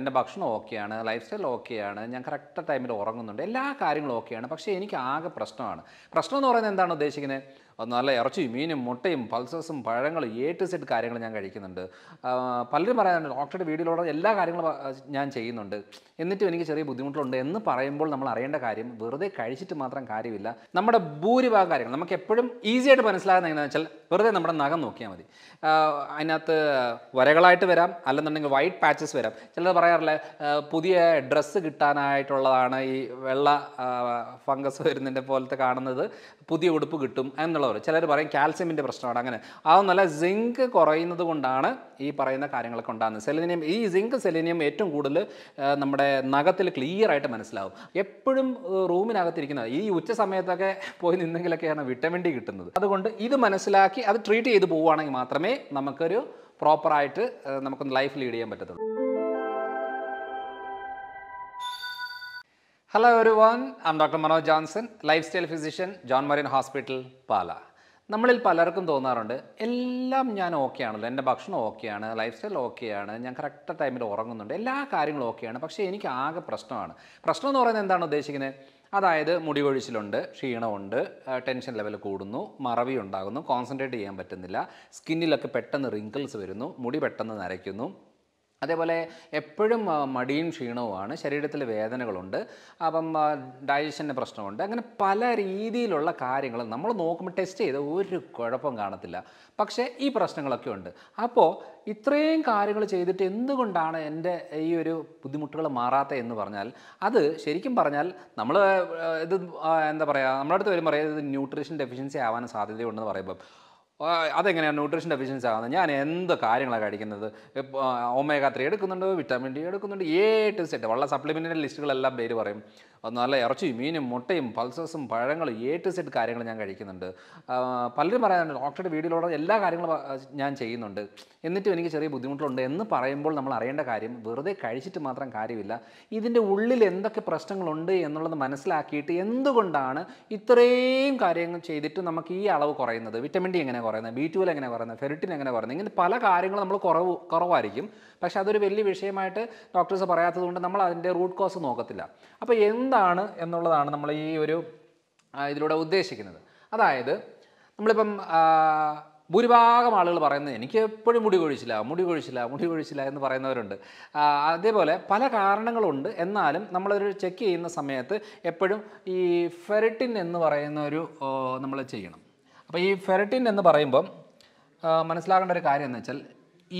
എൻ്റെ ഭക്ഷണം ഓക്കെയാണ് ലൈഫ് സ്റ്റൈൽ ഓക്കെയാണ് ഞാൻ കറക്റ്റ് ടൈമിൽ ഉറങ്ങുന്നുണ്ട് എല്ലാ കാര്യങ്ങളും ഓക്കെയാണ് പക്ഷേ എനിക്ക് ആകെ പ്രശ്നമാണ് പ്രശ്നം എന്ന് പറയുന്നത് എന്താണ് ഉദ്ദേശിക്കുന്നത് നല്ല ഇറച്ചിയും മീനും മുട്ടയും പൾസസും പഴങ്ങളും എ ടു സെറ്റ് കാര്യങ്ങൾ ഞാൻ കഴിക്കുന്നുണ്ട് പലരും പറയാറുണ്ട് ഡോക്ടറുടെ വീടിലുള്ള എല്ലാ കാര്യങ്ങളും ഞാൻ ചെയ്യുന്നുണ്ട് എന്നിട്ടും എനിക്ക് ചെറിയ ബുദ്ധിമുട്ടുണ്ട് എന്ന് പറയുമ്പോൾ നമ്മൾ അറിയേണ്ട കാര്യം വെറുതെ കഴിച്ചിട്ട് മാത്രം കാര്യമില്ല നമ്മുടെ ഭൂരിഭാഗം കാര്യങ്ങൾ നമുക്ക് എപ്പോഴും ഈസി ആയിട്ട് മനസ്സിലാകുന്ന എങ്ങനെയാണെന്ന് വെച്ചാൽ വെറുതെ നമ്മുടെ നഖം നോക്കിയാൽ മതി അതിനകത്ത് വരകളായിട്ട് വരാം അല്ലെന്നുണ്ടെങ്കിൽ വൈറ്റ് പാച്ചസ് വരാം ചിലർ പറയാറില്ല പുതിയ ഡ്രസ്സ് കിട്ടാനായിട്ടുള്ളതാണ് ഈ വെള്ള ഫംഗസ് വരുന്നതിൻ്റെ പോലത്തെ കാണുന്നത് പുതിയ ഉടുപ്പ് കിട്ടും എന്നുള്ളവർ ചിലർ പറയും കാൽസ്യമിൻ്റെ പ്രശ്നമാണ് അങ്ങനെ അതൊന്നല്ല സിങ്ക് കുറയുന്നത് കൊണ്ടാണ് ഈ പറയുന്ന കാര്യങ്ങളൊക്കെ ഉണ്ടാകുന്നത് സെലിനിയം ഈ സിങ്ക് സെലിനിയം ഏറ്റവും കൂടുതൽ നമ്മുടെ നഖത്തിൽ ക്ലിയർ ആയിട്ട് മനസ്സിലാവും എപ്പോഴും റൂമിനകത്തിരിക്കുന്നത് ഈ ഉച്ച സമയത്തൊക്കെ പോയി നിന്നെങ്കിലൊക്കെയാണ് വിറ്റമിൻ ഡി കിട്ടുന്നത് അതുകൊണ്ട് ഇത് മനസ്സിലാക്കി അത് ട്രീറ്റ് ചെയ്ത് പോവുകയാണെങ്കിൽ മാത്രമേ നമുക്കൊരു പ്രോപ്പറായിട്ട് നമുക്കൊന്ന് ലൈഫ് ലീഡ് ചെയ്യാൻ പറ്റത്തുള്ളൂ hello Hello everyone, I'm Dr. Manoj Johnson, lifestyle physician, John Marion hospital Pala നമ്മളിൽ പലർക്കും തോന്നാറുണ്ട് എല്ലാം ഞാൻ ഓക്കെ ആണല്ലോ എൻ്റെ ഭക്ഷണം ഓക്കെയാണ് ലൈഫ് സ്റ്റൈൽ ഓക്കെയാണ് ഞാൻ കറക്റ്റ് ടൈമിൽ ഉറങ്ങുന്നുണ്ട് എല്ലാ കാര്യങ്ങളും ഓക്കെയാണ് പക്ഷേ എനിക്ക് ആകെ പ്രശ്നമാണ് പ്രശ്നം എന്ന് പറയുന്നത് എന്താണ് ഉദ്ദേശിക്കുന്നത് അതായത് മുടി കൊഴിച്ചിലുണ്ട് ക്ഷീണമുണ്ട് ടെൻഷൻ ലെവൽ കൂടുന്നു മറവി ഉണ്ടാകുന്നു കോൺസെൻട്രേറ്റ് ചെയ്യാൻ പറ്റുന്നില്ല സ്കിന്നിലൊക്കെ പെട്ടെന്ന് റിങ്കിൾസ് വരുന്നു മുടി പെട്ടെന്ന് നരയ്ക്കുന്നു അതേപോലെ എപ്പോഴും മടിയും ക്ഷീണവുമാണ് ശരീരത്തിൽ വേദനകളുണ്ട് അപ്പം ഡയജഷൻ്റെ പ്രശ്നമുണ്ട് അങ്ങനെ പല രീതിയിലുള്ള കാര്യങ്ങൾ നമ്മൾ നോക്കുമ്പോൾ ടെസ്റ്റ് ചെയ്ത് ഒരു കുഴപ്പം കാണത്തില്ല പക്ഷേ ഈ പ്രശ്നങ്ങളൊക്കെ ഉണ്ട് അപ്പോൾ ഇത്രയും കാര്യങ്ങൾ ചെയ്തിട്ട് എന്തുകൊണ്ടാണ് എൻ്റെ ഈ ഒരു ബുദ്ധിമുട്ടുകൾ മാറാത്ത എന്ന് പറഞ്ഞാൽ അത് ശരിക്കും പറഞ്ഞാൽ നമ്മൾ ഇത് എന്താ പറയുക നമ്മുടെ അടുത്ത് വരുമ്പോൾ പറയുന്നത് ന്യൂട്രീഷൻ ഡെഫിഷ്യൻസി ആവാൻ സാധ്യതയുണ്ടെന്ന് പറയുമ്പോൾ അതെങ്ങനെയാണ് ന്യൂട്രീഷൻ ഡെഫിഷ്യൻസി ആകുന്നത് ഞാൻ എന്ത് കാര്യങ്ങളാണ് കഴിക്കുന്നത് ഒമേഗ ത്രീ എടുക്കുന്നുണ്ട് വിറ്റാമിൻ ഡി എടുക്കുന്നുണ്ട് ഏ ടു സെറ്റ് വളരെ സപ്ലിമെൻ്ററി ലിസ്റ്റുകളെല്ലാം പേര് പറയും നല്ല ഇറച്ചിയും മീനും മുട്ടയും പൾസസും പഴങ്ങളും ഏ ടു സെറ്റ് കാര്യങ്ങൾ ഞാൻ കഴിക്കുന്നുണ്ട് പലരും പറയാനുണ്ട് ഡോക്ടറുടെ വീഡിയോയിലൂടെ എല്ലാ കാര്യങ്ങളും ഞാൻ ചെയ്യുന്നുണ്ട് എന്നിട്ടും എനിക്ക് ചെറിയ ബുദ്ധിമുട്ടുണ്ട് എന്ന് പറയുമ്പോൾ നമ്മൾ അറിയേണ്ട കാര്യം വെറുതെ കഴിച്ചിട്ട് മാത്രം കാര്യമില്ല ഇതിൻ്റെ ഉള്ളിൽ എന്തൊക്കെ പ്രശ്നങ്ങളുണ്ട് എന്നുള്ളത് മനസ്സിലാക്കിയിട്ട് എന്തുകൊണ്ടാണ് ഇത്രയും കാര്യങ്ങൾ ചെയ്തിട്ട് നമുക്ക് ഈ അളവ് കുറയുന്നത് വിറ്റമിൻ ഡി എങ്ങനെ പറയുന്നത് ബി ട്വൽ എങ്ങനെ പറയുന്നത് ഫെറിറ്റിൻ എങ്ങനെ പറയുന്നത് ഇങ്ങനെ പല കാര്യങ്ങളും നമ്മൾ കുറവ് കുറവായിരിക്കും പക്ഷേ അതൊരു വലിയ വിഷയമായിട്ട് ഡോക്ടേഴ്സ് പറയാത്തതുകൊണ്ട് നമ്മൾ അതിൻ്റെ റൂട്ട് കോസ് നോക്കത്തില്ല അപ്പോൾ എന്താണ് എന്നുള്ളതാണ് നമ്മൾ ഈ ഒരു ഇതിലൂടെ ഉദ്ദേശിക്കുന്നത് അതായത് നമ്മളിപ്പം ഭൂരിഭാഗം ആളുകൾ പറയുന്നത് എനിക്ക് എപ്പോഴും മുടി കൊഴിച്ചില്ല മുടി കൊഴിച്ചില്ല മുടി കൊഴിച്ചില്ല എന്ന് പറയുന്നവരുണ്ട് അതേപോലെ പല കാരണങ്ങളുണ്ട് എന്നാലും നമ്മളൊരു ചെക്ക് ചെയ്യുന്ന സമയത്ത് എപ്പോഴും ഈ ഫെറിറ്റിൻ എന്ന് പറയുന്ന ഒരു നമ്മൾ ചെയ്യണം അപ്പോൾ ഈ ഫെറിറ്റിൻ എന്ന് പറയുമ്പം മനസ്സിലാക്കേണ്ട ഒരു കാര്യം എന്ന് വെച്ചാൽ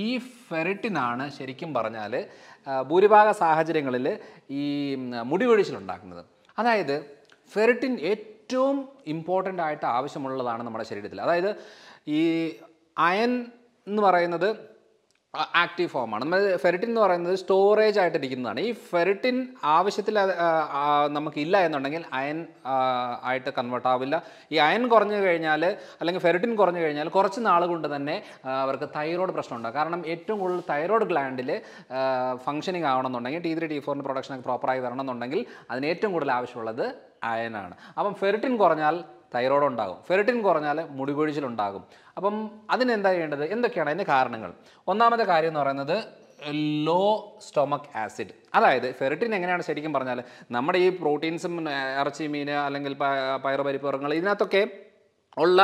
ഈ ഫെറിറ്റിനാണ് ശരിക്കും പറഞ്ഞാൽ ഭൂരിഭാഗ സാഹചര്യങ്ങളിൽ ഈ മുടിവീഴ്ചയിലുണ്ടാക്കുന്നത് അതായത് ഫെറിറ്റിൻ ഏറ്റവും ഇമ്പോർട്ടൻ്റ് ആയിട്ട് ആവശ്യമുള്ളതാണ് നമ്മുടെ ശരീരത്തിൽ അതായത് ഈ അയൻ എന്ന് പറയുന്നത് ആക്റ്റീവ് ഫോമാണ് നമ്മൾ ഫെറിറ്റിൻ എന്ന് പറയുന്നത് സ്റ്റോറേജ് ആയിട്ടിരിക്കുന്നതാണ് ഈ ഫെറിറ്റിൻ ആവശ്യത്തിൽ നമുക്കില്ല എന്നുണ്ടെങ്കിൽ അയൻ ആയിട്ട് കൺവേർട്ട് ആവില്ല ഈ അയൻ കുറഞ്ഞു കഴിഞ്ഞാൽ അല്ലെങ്കിൽ ഫെറിറ്റിൻ കുറഞ്ഞു കഴിഞ്ഞാൽ കുറച്ച് നാൾ കൊണ്ട് തന്നെ അവർക്ക് തൈറോയ്ഡ് പ്രശ്നമുണ്ടാകും കാരണം ഏറ്റവും കൂടുതൽ തൈറോയ്ഡ് ഗ്ലാൻഡിൽ ഫംഗ്ഷനിങ് ആവണമെന്നുണ്ടെങ്കിൽ ടി ത്രീ ടി ഫോറിൻ്റെ പ്രൊഡക്ഷനൊക്കെ പ്രോപ്പറായി വരണമെന്നുണ്ടെങ്കിൽ അതിന് ഏറ്റവും കൂടുതൽ ആവശ്യമുള്ളത് അയനാണ് അപ്പം ഫെറിറ്റിൻ കുറഞ്ഞാൽ തൈറോയ്ഡ് ഉണ്ടാകും ഫെറിറ്റിൻ കുറഞ്ഞാൽ മുടികൊഴിച്ചിലുണ്ടാകും അപ്പം അതിനെന്താ ചെയ്യേണ്ടത് എന്തൊക്കെയാണ് അതിൻ്റെ കാരണങ്ങൾ ഒന്നാമത്തെ കാര്യം എന്ന് പറയുന്നത് ലോ സ്റ്റൊമക് ആസിഡ് അതായത് ഫെറിറ്റിൻ എങ്ങനെയാണ് ശരിക്കും പറഞ്ഞാൽ നമ്മുടെ ഈ പ്രോട്ടീൻസും ഇറച്ചി മീൻ അല്ലെങ്കിൽ പയറുപരിപ്പ് വർഗ്ഗങ്ങൾ ഇതിനകത്തൊക്കെ ഉള്ള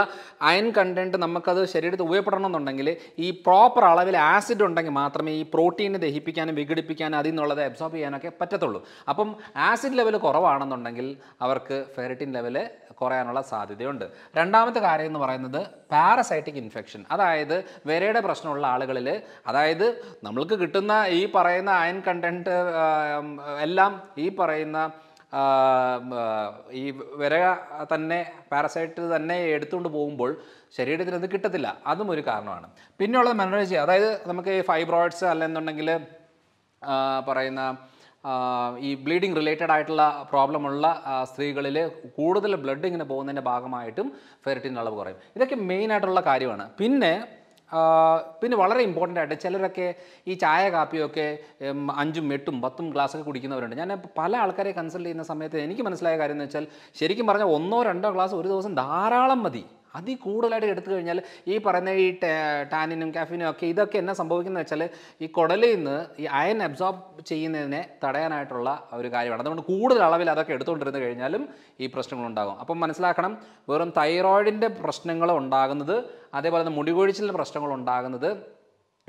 അയൺ കണ്ടൻറ്റ് നമുക്കത് ശരീരത്തിൽ ഉപയോഗപ്പെടണമെന്നുണ്ടെങ്കിൽ ഈ പ്രോപ്പർ അളവിൽ ആസിഡ് ഉണ്ടെങ്കിൽ മാത്രമേ ഈ പ്രോട്ടീനെ ദഹിപ്പിക്കാനും വിഘടിപ്പിക്കാനും അതിൽ നിന്നുള്ളത് അബ്സോർബ് ചെയ്യാനൊക്കെ പറ്റത്തുള്ളൂ അപ്പം ആസിഡ് ലെവൽ കുറവാണെന്നുണ്ടെങ്കിൽ അവർക്ക് ഫെറിറ്റിൻ ലെവൽ കുറയാനുള്ള സാധ്യതയുണ്ട് രണ്ടാമത്തെ കാര്യം എന്ന് പറയുന്നത് പാരസൈറ്റിക് ഇൻഫെക്ഷൻ അതായത് വിരയുടെ പ്രശ്നമുള്ള ആളുകളിൽ അതായത് നമ്മൾക്ക് കിട്ടുന്ന ഈ പറയുന്ന അയൺ കണ്ടൻറ്റ് എല്ലാം ഈ പറയുന്ന ഈ വിരക തന്നെ പാരസൈറ്റ് തന്നെ എടുത്തുകൊണ്ട് പോകുമ്പോൾ ശരീരത്തിന് അത് കിട്ടത്തില്ല അതും ഒരു കാരണമാണ് പിന്നെയുള്ളത് മെനറേജ് അതായത് നമുക്ക് ഈ ഫൈബ്രോയിഡ്സ് അല്ലെന്നുണ്ടെങ്കിൽ പറയുന്ന ഈ ബ്ലീഡിങ് റിലേറ്റഡ് ആയിട്ടുള്ള പ്രോബ്ലമുള്ള സ്ത്രീകളിൽ കൂടുതൽ ബ്ലഡ് ഇങ്ങനെ പോകുന്നതിൻ്റെ ഭാഗമായിട്ടും ഫെറിറ്റിൻ അളവ് കുറയും ഇതൊക്കെ മെയിനായിട്ടുള്ള കാര്യമാണ് പിന്നെ പിന്നെ വളരെ ഇമ്പോർട്ടൻ്റ് ആയിട്ട് ചിലരൊക്കെ ഈ ചായ കാപ്പിയൊക്കെ അഞ്ചും എട്ടും പത്തും ഗ്ലാസ്സൊക്കെ കുടിക്കുന്നവരുണ്ട് ഞാൻ പല ആൾക്കാരെ കൺസൾട്ട് ചെയ്യുന്ന സമയത്ത് എനിക്ക് മനസ്സിലായ കാര്യം എന്ന് വെച്ചാൽ ശരിക്കും പറഞ്ഞാൽ ഒന്നോ രണ്ടോ ഗ്ലാസ് ഒരു ദിവസം ധാരാളം മതി അതി കൂടുതലായിട്ട് എടുത്തു കഴിഞ്ഞാൽ ഈ പറയുന്ന ഈ ടാനിനും കാഫിനും ഒക്കെ ഇതൊക്കെ എന്നാ സംഭവിക്കുന്നത് വെച്ചാൽ ഈ കുടലിൽ നിന്ന് ഈ അയൺ അബ്സോർബ് ചെയ്യുന്നതിനെ തടയാനായിട്ടുള്ള ഒരു കാര്യമാണ് അതുകൊണ്ട് കൂടുതൽ അളവിൽ അതൊക്കെ എടുത്തുകൊണ്ടിരുന്ന് കഴിഞ്ഞാലും ഈ പ്രശ്നങ്ങളുണ്ടാകും അപ്പം മനസ്സിലാക്കണം വെറും തൈറോയിഡിൻ്റെ പ്രശ്നങ്ങൾ ഉണ്ടാകുന്നത് അതേപോലെ തന്നെ മുടികൊഴിച്ചിലെ പ്രശ്നങ്ങൾ ഉണ്ടാകുന്നത്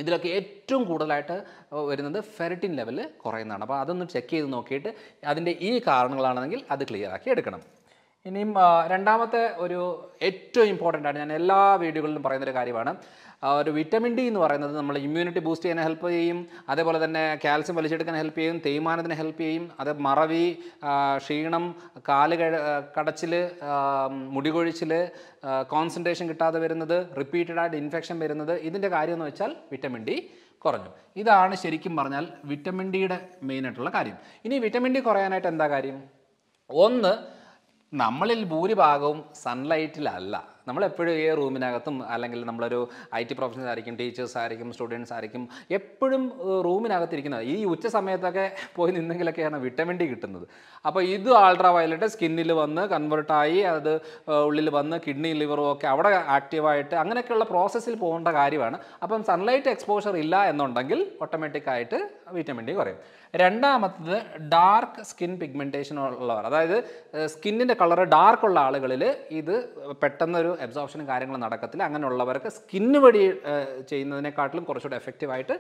ഇതിലൊക്കെ ഏറ്റവും കൂടുതലായിട്ട് വരുന്നത് ഫെറിറ്റിൻ ലെവൽ കുറയുന്നതാണ് അപ്പോൾ അതൊന്ന് ചെക്ക് ചെയ്ത് നോക്കിയിട്ട് അതിൻ്റെ ഈ കാരണങ്ങളാണെങ്കിൽ അത് ക്ലിയർ ആക്കി എടുക്കണം ഇനിയും രണ്ടാമത്തെ ഒരു ഏറ്റവും ഇമ്പോർട്ടൻ്റ് ആണ് ഞാൻ എല്ലാ വീഡിയോകളിലും പറയുന്നൊരു കാര്യമാണ് ഒരു വിറ്റമിൻ ഡി എന്ന് പറയുന്നത് നമ്മൾ ഇമ്മ്യൂണിറ്റി ബൂസ്റ്റ് ചെയ്യാൻ ഹെൽപ്പ് ചെയ്യും അതേപോലെ തന്നെ കാൽസ്യം വലിച്ചെടുക്കാൻ ഹെൽപ്പ് ചെയ്യും തേയ്മാനത്തിന് ഹെൽപ്പ് ചെയ്യും അത് മറവി ക്ഷീണം കാല് കടച്ചിൽ മുടികൊഴിച്ചിൽ കോൺസെൻട്രേഷൻ കിട്ടാതെ വരുന്നത് റിപ്പീറ്റഡ് ആയിട്ട് ഇൻഫെക്ഷൻ വരുന്നത് ഇതിൻ്റെ കാര്യം എന്ന് വെച്ചാൽ വിറ്റമിൻ ഡി കുറഞ്ഞു ഇതാണ് ശരിക്കും പറഞ്ഞാൽ വിറ്റമിൻ ഡിയുടെ മെയിനായിട്ടുള്ള കാര്യം ഇനി വിറ്റമിൻ ഡി കുറയാനായിട്ട് എന്താ കാര്യം ഒന്ന് നമ്മളിൽ ഭൂരിഭാഗവും സൺലൈറ്റിലല്ല നമ്മളെപ്പോഴും ഈ റൂമിനകത്തും അല്ലെങ്കിൽ നമ്മളൊരു ഐ ടി പ്രൊഫഷണൽസ് ആയിരിക്കും ടീച്ചേഴ്സ് ആയിരിക്കും സ്റ്റുഡൻസ് ആയിരിക്കും എപ്പോഴും റൂമിനകത്തിരിക്കുന്നത് ഈ ഉച്ച സമയത്തൊക്കെ പോയി നിന്നെങ്കിലൊക്കെയാണ് വിറ്റമിൻ ഡി കിട്ടുന്നത് അപ്പോൾ ഇത് അൾട്രാ വയലറ്റ് സ്കിന്നിൽ വന്ന് കൺവേർട്ടായി അത് ഉള്ളിൽ വന്ന് കിഡ്നി ലിവറും ഒക്കെ അവിടെ ആക്റ്റീവായിട്ട് അങ്ങനെയൊക്കെയുള്ള പ്രോസസ്സിൽ പോകേണ്ട കാര്യമാണ് അപ്പം സൺലൈറ്റ് എക്സ്പോഷർ ഇല്ല എന്നുണ്ടെങ്കിൽ ഓട്ടോമാറ്റിക്കായിട്ട് വിറ്റാമിൻ ഡി കുറയും രണ്ടാമത്തത് ഡാർക്ക് സ്കിൻ പിഗ്മെൻറ്റേഷൻ ഉള്ളവർ അതായത് സ്കിന്നിൻ്റെ കളർ ഡാർക്ക് ഉള്ള ആളുകളിൽ ഇത് പെട്ടെന്നൊരു എബ്സോർപ്ഷനും കാര്യങ്ങളും നടക്കത്തില്ല അങ്ങനെയുള്ളവർക്ക് സ്കിന്ന് വഴി ചെയ്യുന്നതിനെക്കാട്ടിലും കുറച്ചുകൂടെ എഫക്റ്റീവായിട്ട്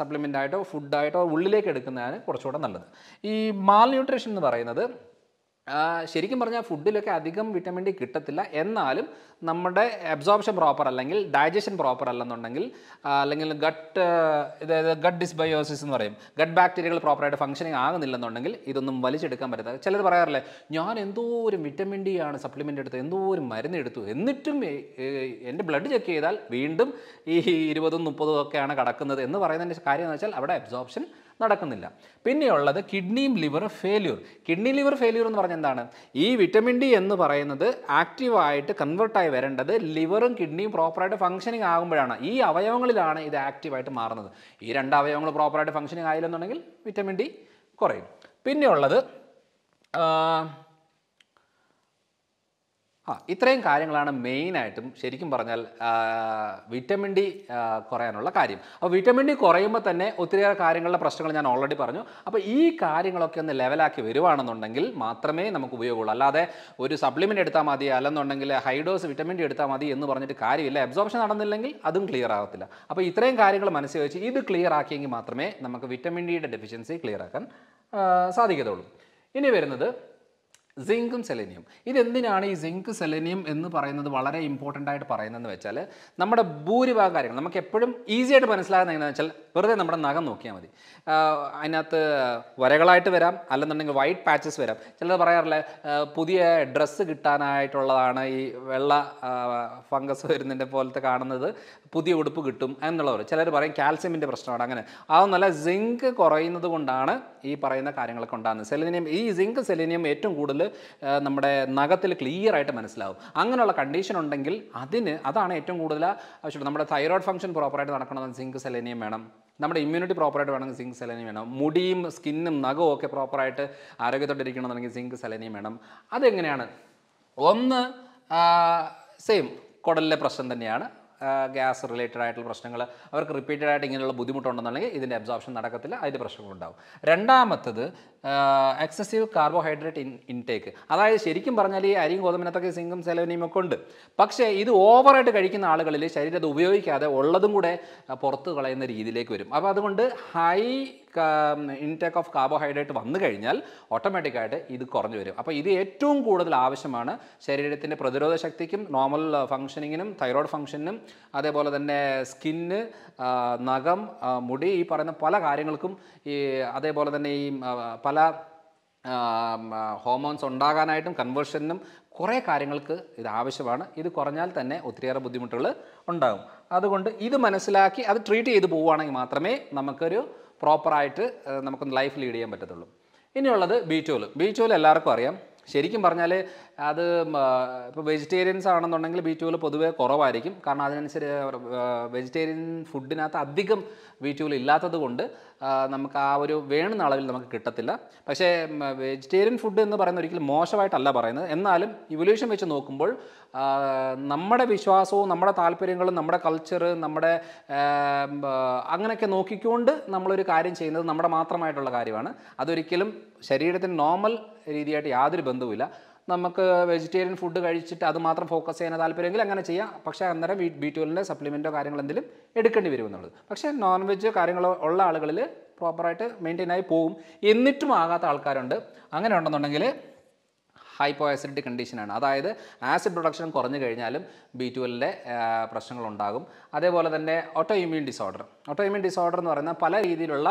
സപ്ലിമെൻ്റായിട്ടോ ഫുഡായിട്ടോ ഉള്ളിലേക്ക് എടുക്കുന്നതാണ് കുറച്ചുകൂടെ നല്ലത് ഈ മാൽ ന്യൂട്രീഷൻ എന്ന് പറയുന്നത് ശരിക്കും പറഞ്ഞാൽ ഫുഡിലൊക്കെ അധികം വിറ്റമിൻ ഡി കിട്ടത്തില്ല എന്നാലും നമ്മുടെ അബ്സോർപ്ഷൻ പ്രോപ്പർ അല്ലെങ്കിൽ ഡൈജഷൻ പ്രോപ്പർ അല്ലെന്നുണ്ടെങ്കിൽ അല്ലെങ്കിൽ ഗട്ട് ഇതായത് ഗട്ട് ഡിസ്ബയോസിസ് എന്ന് പറയും ഗട്ട് ബാക്ടീരിയകൾ പ്രോപ്പറായിട്ട് ഫംഗ്ഷനിങ് ആകുന്നില്ലെന്നുണ്ടെങ്കിൽ ഇതൊന്നും വലിച്ചെടുക്കാൻ പറ്റത്തില്ല ചിലർ പറയാറില്ലേ ഞാൻ എന്തോരം വിറ്റമിൻ ഡി ആണ് സപ്ലിമെൻ്റ് എടുത്തത് എന്തോരം മരുന്ന് എടുത്തു എന്നിട്ടും എൻ്റെ ബ്ലഡ് ചെക്ക് ചെയ്താൽ വീണ്ടും ഈ ഇരുപതും മുപ്പതും ഒക്കെയാണ് കടക്കുന്നത് എന്ന് പറയുന്നതിൻ്റെ കാര്യം എന്ന് വെച്ചാൽ അവിടെ അബ്സോർപ്ഷൻ നടക്കുന്നില്ല പിന്നെയുള്ളത് കിഡ്നിയും liver failure kidney liver failure എന്ന് പറഞ്ഞാൽ എന്താണ് ഈ വിറ്റമിൻ ഡി എന്ന് പറയുന്നത് ആക്റ്റീവായിട്ട് കൺവേർട്ടായി വരേണ്ടത് ലിവറും കിഡ്നിയും പ്രോപ്പറായിട്ട് ഫംഗ്ഷനിങ് ആകുമ്പോഴാണ് ഈ അവയവങ്ങളിലാണ് ഇത് ആക്റ്റീവായിട്ട് മാറുന്നത് ഈ രണ്ട് അവയവങ്ങൾ പ്രോപ്പറായിട്ട് ഫംഗ്ഷനിങ് ആയില്ലെന്നുണ്ടെങ്കിൽ വിറ്റമിൻ ഡി കുറയും പിന്നെയുള്ളത് ആ ഇത്രയും കാര്യങ്ങളാണ് മെയിനായിട്ടും ശരിക്കും പറഞ്ഞാൽ വിറ്റമിൻ ഡി കുറയാനുള്ള കാര്യം അപ്പോൾ വിറ്റമിൻ ഡി കുറയുമ്പോൾ തന്നെ ഒത്തിരിയേറെ കാര്യങ്ങളുടെ പ്രശ്നങ്ങൾ ഞാൻ ഓൾറെഡി പറഞ്ഞു അപ്പോൾ ഈ കാര്യങ്ങളൊക്കെ ഒന്ന് ലെവലാക്കി വരുവാണെന്നുണ്ടെങ്കിൽ മാത്രമേ നമുക്ക് ഉപയോഗമുള്ളൂ അല്ലാതെ ഒരു സപ്ലിമെൻ്റ് എടുത്താൽ മതി അല്ലെന്നുണ്ടെങ്കിൽ ഹൈഡോസ് വിറ്റമിൻ ഡി എടുത്താൽ മതി എന്ന് പറഞ്ഞിട്ട് കാര്യമില്ല അബ്സോർപ്ഷൻ നടന്നില്ലെങ്കിൽ അതും ക്ലിയർ ആകത്തില്ല അപ്പോൾ ഇത്രയും കാര്യങ്ങൾ മനസ്സിൽ വെച്ച് ഇത് ക്ലിയർ ആക്കിയെങ്കിൽ മാത്രമേ നമുക്ക് വിറ്റമിൻ ഡിയുടെ ഡെഫിഷ്യൻസി ക്ലിയർ ആക്കാൻ സാധിക്കത്തുള്ളൂ ഇനി വരുന്നത് സിങ്കും സെലനിയം ഇതെന്തിനാണ് ഈ സിങ്ക് സെലനിയം എന്ന് പറയുന്നത് വളരെ ഇമ്പോർട്ടൻ്റ് ആയിട്ട് പറയുന്നതെന്ന് വെച്ചാൽ നമ്മുടെ ഭൂരിഭാഗം കാര്യങ്ങൾ നമുക്ക് എപ്പോഴും ഈസി ആയിട്ട് മനസ്സിലാകുന്ന എങ്ങനെയാണെന്ന് വെച്ചാൽ വെറുതെ നമ്മുടെ നഖം നോക്കിയാൽ മതി അതിനകത്ത് വരകളായിട്ട് വരാം അല്ലെന്നുണ്ടെങ്കിൽ വൈറ്റ് പാച്ചസ് വരാം ചിലർ പറയാറില്ല പുതിയ ഡ്രസ്സ് കിട്ടാനായിട്ടുള്ളതാണ് ഈ വെള്ള ഫംഗസ് വരുന്നതിൻ്റെ പോലത്തെ കാണുന്നത് പുതിയ ഉടുപ്പ് കിട്ടും എന്നുള്ളവർ ചിലർ പറയും കാൽസ്യമിൻ്റെ പ്രശ്നമാണ് അങ്ങനെ അതൊന്നല്ല സിങ്ക് കുറയുന്നത് കൊണ്ടാണ് ഈ പറയുന്ന കാര്യങ്ങളൊക്കെ ഉണ്ടാകുന്നത് സെലിനിയം ഈ സിങ്ക് സെലിനിയം ഏറ്റവും കൂടുതൽ നമ്മുടെ നഖത്തിൽ ക്ലിയർ ആയിട്ട് മനസ്സിലാവും അങ്ങനെയുള്ള കണ്ടീഷൻ ഉണ്ടെങ്കിൽ അതിന് അതാണ് ഏറ്റവും കൂടുതൽ ആവശ്യമുള്ളത് നമ്മുടെ തൈറോയ്ഡ് ഫംഗ്ഷൻ പ്രോപ്പറായിട്ട് നടക്കണമെന്ന് സിങ്ക് സെലേനിയം വേണം നമ്മുടെ ഇമ്മ്യൂണിറ്റി പ്രോപ്പറായിട്ട് വേണമെങ്കിൽ സിങ്ക് സെലനിയം വേണം മുടിയും സ്കിന്നും നഖവും ഒക്കെ പ്രോപ്പറായിട്ട് ആരോഗ്യത്തോട്ടിരിക്കണമെന്നുണ്ടെങ്കിൽ സിങ്ക് സെലനിയം വേണം അതെങ്ങനെയാണ് ഒന്ന് സെയിം കുടലിലെ പ്രശ്നം തന്നെയാണ് ഗ്യാസ് റിലേറ്റഡ് ആയിട്ടുള്ള പ്രശ്നങ്ങൾ അവർക്ക് റിപ്പീറ്റഡ് ആയിട്ട് ഇങ്ങനെയുള്ള ബുദ്ധിമുട്ടുണ്ടെന്നുണ്ടെങ്കിൽ ഇതിൻ്റെ അബ്സോർപ്ഷൻ നടക്കത്തില്ല അതിൻ്റെ പ്രശ്നങ്ങളുണ്ടാവും രണ്ടാമത്തത് എക്സസീവ് കാർബോഹൈഡ്രേറ്റ് ഇൻ ഇൻടേക്ക് അതായത് ശരിക്കും പറഞ്ഞാൽ ഈ അരിയും ഗോതമ്പിനത്തൊക്കെ സിങ്കും സെലവനിയും ഒക്കെ ഉണ്ട് പക്ഷേ ഇത് ഓവറായിട്ട് കഴിക്കുന്ന ആളുകളിൽ ശരീരത്തെ ഉപയോഗിക്കാതെ ഉള്ളതും കൂടെ പുറത്ത് കളയുന്ന രീതിയിലേക്ക് വരും അപ്പോൾ അതുകൊണ്ട് ഹൈ ഇൻടേക്ക് ഓഫ് കാർബോഹൈഡ്രേറ്റ് വന്നു കഴിഞ്ഞാൽ ഓട്ടോമാറ്റിക്കായിട്ട് ഇത് കുറഞ്ഞു വരും അപ്പോൾ ഇത് ഏറ്റവും കൂടുതൽ ആവശ്യമാണ് ശരീരത്തിൻ്റെ പ്രതിരോധ ശക്തിക്കും നോർമൽ ഫങ്ഷനിങ്ങിനും തൈറോയ്ഡ് ഫങ്ഷനും അതേപോലെ തന്നെ സ്കിന്ന് നഖം മുടി ഈ പറയുന്ന പല കാര്യങ്ങൾക്കും ഈ അതേപോലെ തന്നെ ഈ പല ഹോർമോൺസ് ഉണ്ടാകാനായിട്ടും കൺവേർഷനും കുറേ കാര്യങ്ങൾക്ക് ഇത് ആവശ്യമാണ് ഇത് കുറഞ്ഞാൽ തന്നെ ഒത്തിരിയേറെ ബുദ്ധിമുട്ടുകൾ ഉണ്ടാകും അതുകൊണ്ട് ഇത് മനസ്സിലാക്കി അത് ട്രീറ്റ് ചെയ്ത് പോവുകയാണെങ്കിൽ മാത്രമേ നമുക്കൊരു പ്രോപ്പറായിട്ട് നമുക്കൊന്ന് ലൈഫ് ലീഡ് ചെയ്യാൻ പറ്റത്തുള്ളൂ ഇനിയുള്ളത് ബീറ്റോൽ ബീറ്റോൽ എല്ലാവർക്കും അറിയാം ശരിക്കും പറഞ്ഞാൽ അത് ഇപ്പോൾ വെജിറ്റേറിയൻസ് ആണെന്നുണ്ടെങ്കിൽ ബി ട്യൂവിൽ പൊതുവേ കുറവായിരിക്കും കാരണം അതിനനുസരിച്ച് വെജിറ്റേറിയൻ ഫുഡിനകത്ത് അധികം ബി ട്വൽ ഇല്ലാത്തത് കൊണ്ട് നമുക്ക് ആ ഒരു വേണുന്ന അളവിൽ നമുക്ക് കിട്ടത്തില്ല പക്ഷേ വെജിറ്റേറിയൻ ഫുഡ് എന്ന് പറയുന്നത് ഒരിക്കലും മോശമായിട്ടല്ല പറയുന്നത് എന്നാലും ഇവല്യൂഷൻ വെച്ച് നോക്കുമ്പോൾ നമ്മുടെ വിശ്വാസവും നമ്മുടെ താല്പര്യങ്ങളും നമ്മുടെ കൾച്ചർ നമ്മുടെ അങ്ങനെയൊക്കെ നോക്കിക്കൊണ്ട് നമ്മളൊരു കാര്യം ചെയ്യുന്നത് നമ്മുടെ മാത്രമായിട്ടുള്ള കാര്യമാണ് അതൊരിക്കലും ശരീരത്തിന് നോർമൽ രീതിയായിട്ട് യാതൊരു ബന്ധവുമില്ല നമുക്ക് വെജിറ്റേറിയൻ ഫുഡ് കഴിച്ചിട്ട് അത് മാത്രം ഫോക്കസ് ചെയ്യാൻ താല്പര്യമെങ്കിൽ അങ്ങനെ ചെയ്യാം പക്ഷേ അന്നേരം ബി ട്വൽവിൻ്റെ സപ്ലിമെൻറ്റോ കാര്യങ്ങൾ എന്തെങ്കിലും എടുക്കേണ്ടി വരുമെന്നുള്ളത് പക്ഷേ നോൺ വെജ് കാര്യങ്ങളോ ഉള്ള ആളുകളിൽ പ്രോപ്പറായിട്ട് മെയിൻറ്റെയിൻ ആയി പോകും എന്നിട്ടും ആകാത്ത ആൾക്കാരുണ്ട് അങ്ങനെ ഉണ്ടെന്നുണ്ടെങ്കിൽ ഹൈപ്പോ ആസിഡിറ്റി കണ്ടീഷനാണ് അതായത് ആസിഡ് പ്രൊഡക്ഷൻ കുറഞ്ഞു കഴിഞ്ഞാലും ബി ട്വൽവിൻ്റെ പ്രശ്നങ്ങളുണ്ടാകും അതേപോലെ തന്നെ auto immune disorder autoimmune disorder എന്ന് പറയുന്ന പല രീതിയിലുള്ള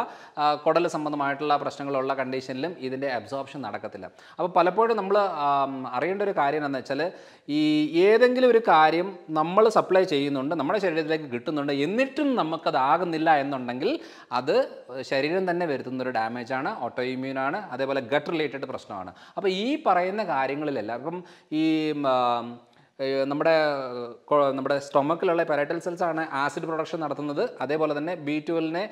കുടൽ സംബന്ധമായിട്ടുള്ള പ്രശ്നങ്ങളുള്ള കണ്ടീഷനിലും ഇതിൻ്റെ അബ്സോർപ്ഷൻ നടക്കത്തില്ല അപ്പോൾ പലപ്പോഴും നമ്മൾ അറിയേണ്ട ഒരു കാര്യം എന്താണെന്ന് വെച്ചാൽ ഈ ഏതെങ്കിലും ഒരു കാര്യം നമ്മൾ സപ്ലൈ ചെയ്യുന്നുണ്ട് നമ്മുടെ ശരീരത്തിലേക്ക് കിട്ടുന്നുണ്ട് എന്നിട്ടും നമുക്കത് ആകുന്നില്ല എന്നുണ്ടെങ്കിൽ അത് ശരീരം തന്നെ വരുത്തുന്ന ഒരു ഡാമേജാണ് ഓട്ടോയിമ്യൂനാണ് അതേപോലെ ഗട്ട് റിലേറ്റഡ് പ്രശ്നമാണ് അപ്പോൾ ഈ പറയുന്ന കാര്യങ്ങളിലെല്ലാം അപ്പം ഈ നമ്മുടെ നമ്മുടെ സ്റ്റൊമക്കിലുള്ള പെരൈറ്റൽ സെൽസ് ആണ് ആസിഡ് പ്രൊഡക്ഷൻ നടത്തുന്നത് അതേപോലെ തന്നെ ബി ട്വൽവിനെ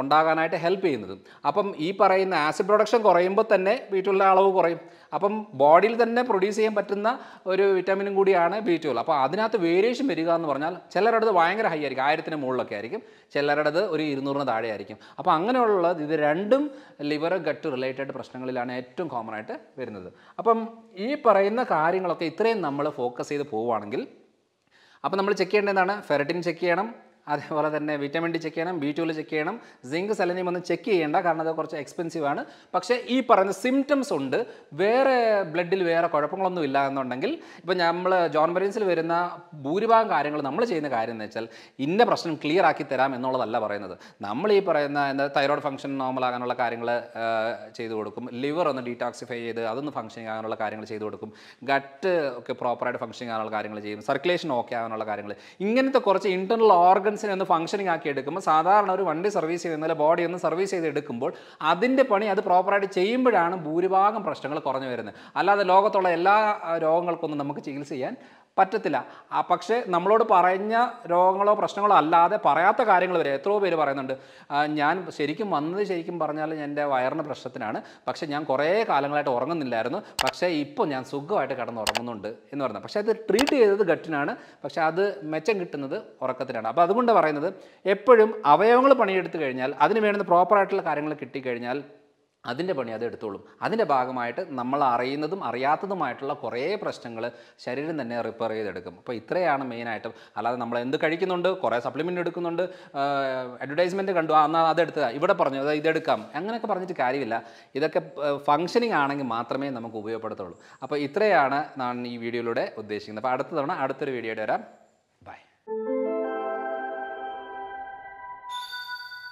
ഉണ്ടാകാനായിട്ട് ഹെൽപ്പ് ചെയ്യുന്നത് അപ്പം ഈ പറയുന്ന ആസിഡ് പ്രൊഡക്ഷൻ കുറയുമ്പോൾ തന്നെ ബി ട്വൽവിൻ്റെ അളവ് കുറയും അപ്പം ബോഡിയിൽ തന്നെ പ്രൊഡ്യൂസ് ചെയ്യാൻ പറ്റുന്ന ഒരു വിറ്റാമിനും കൂടിയാണ് ബി ട്വൽവ് അപ്പോൾ അതിനകത്ത് വേരിയേഷൻ വരിക എന്ന് പറഞ്ഞാൽ ചിലരുടേത് ഭയങ്കര ഹൈ ആയിരിക്കും ആയിരത്തിന് മുകളിലൊക്കെ ആയിരിക്കും ചിലരുടേത് ഒരു ഇരുന്നൂറിന് താഴെ ആയിരിക്കും അപ്പോൾ അങ്ങനെയുള്ള ഇത് രണ്ടും ലിവർ ഗട്ട് റിലേറ്റഡ് പ്രശ്നങ്ങളിലാണ് ഏറ്റവും കോമൺ ആയിട്ട് വരുന്നത് അപ്പം ഈ പറയുന്ന കാര്യങ്ങളൊക്കെ ഇത്രയും നമ്മൾ ഫോക്കസ് ചെയ്ത് പോവുകയാണെങ്കിൽ അപ്പോൾ നമ്മൾ ചെക്ക് ചെയ്യേണ്ടതാണ് ഫെറട്ടിൻ ചെക്ക് ചെയ്യണം അതേപോലെ തന്നെ വിറ്റമിൻ ഡി ചെക്ക് ചെയ്യണം ബി ടുവിൽ ചെക്ക് ചെയ്യണം സിങ്ക് സെലനിയം ഒന്നും ചെക്ക് ചെയ്യേണ്ട കാരണം അത് കുറച്ച് എക്സ്പെൻസീവ് ആണ് പക്ഷേ ഈ പറഞ്ഞ സിംറ്റംസ് ഉണ്ട് വേറെ ബ്ലഡിൽ വേറെ കുഴപ്പങ്ങളൊന്നും ഇല്ല എന്നുണ്ടെങ്കിൽ ഇപ്പം നമ്മൾ ജോൺ ബെറിൻസിൽ വരുന്ന ഭൂരിഭാഗം കാര്യങ്ങൾ നമ്മൾ ചെയ്യുന്ന കാര്യം എന്ന് വെച്ചാൽ ഇന്ന പ്രശ്നം ക്ലിയർ ആക്കി തരാം എന്നുള്ളതല്ല പറയുന്നത് നമ്മൾ ഈ പറയുന്ന എന്താ തൈറോയ്ഡ് ഫംഗ്ഷൻ നോർമൽ ആകാനുള്ള കാര്യങ്ങൾ ചെയ്തു കൊടുക്കും ലിവർ ഒന്ന് ഡീടോക്സിഫൈ ചെയ്ത് അതൊന്ന് ഫംഗ്ഷനിങ് ആകാനുള്ള കാര്യങ്ങൾ ചെയ്തു കൊടുക്കും ഗട്ട് ഒക്കെ പ്രോപ്പറായിട്ട് ഫംഗ്ഷനിങ് ആകാനുള്ള കാര്യങ്ങൾ ചെയ്യും സർക്കുലേഷൻ ഓക്കെ ആകാനുള്ള കാര്യങ്ങൾ ഇങ്ങനത്തെ കുറച്ച് ഇൻറ്റർണൽ ഓർഗൻ ആംബുലൻസിനെ ഒന്ന് ഫംഗ്ഷനിങ് ആക്കി എടുക്കുമ്പോൾ സാധാരണ ഒരു വണ്ടി സർവീസ് ചെയ്യുന്നതിൽ ബോഡി ഒന്ന് സർവീസ് ചെയ്ത് എടുക്കുമ്പോൾ അതിൻ്റെ പണി അത് പ്രോപ്പറായിട്ട് ചെയ്യുമ്പോഴാണ് ഭൂരിഭാഗം പ്രശ്നങ്ങൾ കുറഞ്ഞു വരുന്നത് അല്ലാതെ ലോകത്തുള്ള എല്ലാ രോഗങ്ങൾക്കൊന്നും നമുക്ക് ചികിത്സ ചെയ്യാൻ പറ്റത്തില്ല ആ പക്ഷേ നമ്മളോട് പറഞ്ഞ രോഗങ്ങളോ പ്രശ്നങ്ങളോ അല്ലാതെ പറയാത്ത കാര്യങ്ങൾ വരെ എത്രയോ പേര് പറയുന്നുണ്ട് ഞാൻ ശരിക്കും വന്നത് ശരിക്കും പറഞ്ഞാൽ എൻ്റെ വയറിന് പ്രശ്നത്തിനാണ് പക്ഷേ ഞാൻ കുറേ കാലങ്ങളായിട്ട് ഉറങ്ങുന്നില്ലായിരുന്നു പക്ഷേ ഇപ്പോൾ ഞാൻ സുഖമായിട്ട് കിടന്ന് ഉറങ്ങുന്നുണ്ട് എന്ന് പറയുന്നത് പക്ഷേ അത് ട്രീറ്റ് ചെയ്തത് ഗട്ടിനാണ് പക്ഷേ അത് മെച്ചം കിട്ടുന്നത് ഉറക്കത്തിനാണ് അപ്പോൾ അതുകൊണ്ട് അതുകൊണ്ട് പറയുന്നത് എപ്പോഴും അവയവങ്ങൾ പണിയെടുത്തു കഴിഞ്ഞാൽ അതിന് വേണ്ടുന്ന പ്രോപ്പറായിട്ടുള്ള കാര്യങ്ങൾ കിട്ടിക്കഴിഞ്ഞാൽ അതിൻ്റെ പണി അത് എടുത്തോളും അതിൻ്റെ ഭാഗമായിട്ട് നമ്മൾ അറിയുന്നതും അറിയാത്തതുമായിട്ടുള്ള കുറേ പ്രശ്നങ്ങൾ ശരീരം തന്നെ റിപ്പയർ ചെയ്തെടുക്കും അപ്പോൾ ഇത്രയാണ് മെയിനായിട്ടും അല്ലാതെ നമ്മൾ എന്ത് കഴിക്കുന്നുണ്ട് കുറേ സപ്ലിമെൻ്റ് എടുക്കുന്നുണ്ട് അഡ്വർടൈസ്മെൻ്റ് കണ്ടു എന്നാൽ അതെടുത്തതാ ഇവിടെ പറഞ്ഞു അതായത് ഇതെടുക്കാം അങ്ങനെയൊക്കെ പറഞ്ഞിട്ട് കാര്യമില്ല ഇതൊക്കെ ഫങ്ഷനിങ് ആണെങ്കിൽ മാത്രമേ നമുക്ക് ഉപയോഗപ്പെടുത്തുള്ളൂ അപ്പോൾ ഇത്രയാണ് ഞാൻ ഈ വീഡിയോയിലൂടെ ഉദ്ദേശിക്കുന്നത് അപ്പോൾ അടുത്ത തവണ അടുത്തൊരു വീഡിയോയുടെ വരാം